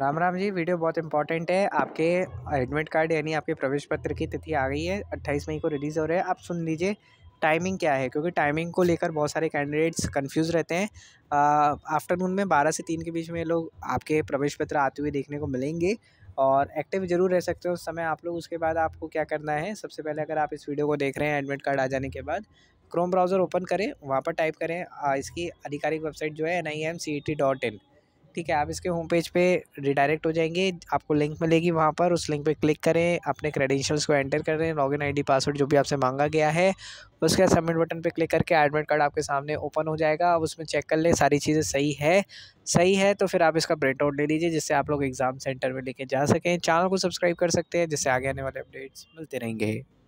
Ram Ram ji video बहुत important है आपके एडमिट कार्ड यानी आपके प्रवेश पत्र की तिथि आ गई है अट्ठाईस मई को रिलीज़ हो रहा है आप सुन लीजिए टाइमिंग क्या है क्योंकि टाइमिंग को लेकर बहुत सारे कैंडिडेट्स कंफ्यूज रहते हैं आफ्टरनून में बारह से तीन के बीच में लोग आपके प्रवेश पत्र आते हुए देखने को मिलेंगे और एक्टिव ज़रूर रह सकते हो उस समय आप लोग उसके बाद आपको क्या करना है सबसे पहले अगर आप इस वीडियो को देख रहे हैं एडमिट कार्ड आ जाने के बाद क्रोम ब्राउज़र ओपन करें वहाँ पर टाइप करें इसकी आधिकारिक वेबसाइट जो है N I M C E T dot in ठीक है आप इसके होम पेज पे रिडायरेक्ट हो जाएंगे आपको लिंक मिलेगी वहाँ पर उस लिंक पे क्लिक करें अपने क्रेडेंशियल्स को एंटर करें लॉगिन आईडी पासवर्ड जो भी आपसे मांगा गया है उसके बाद सबमिट बटन पे क्लिक करके एडमिट कार्ड आपके सामने ओपन हो जाएगा आप उसमें चेक कर लें सारी चीज़ें सही है सही है तो फिर आप इसका प्रिंट आउट ले लीजिए जिससे आप लोग एग्ज़ाम सेंटर में लेके जा सकें चैनल को सब्सक्राइब कर सकते हैं जिससे आगे आने वाले अपडेट्स मिलते रहेंगे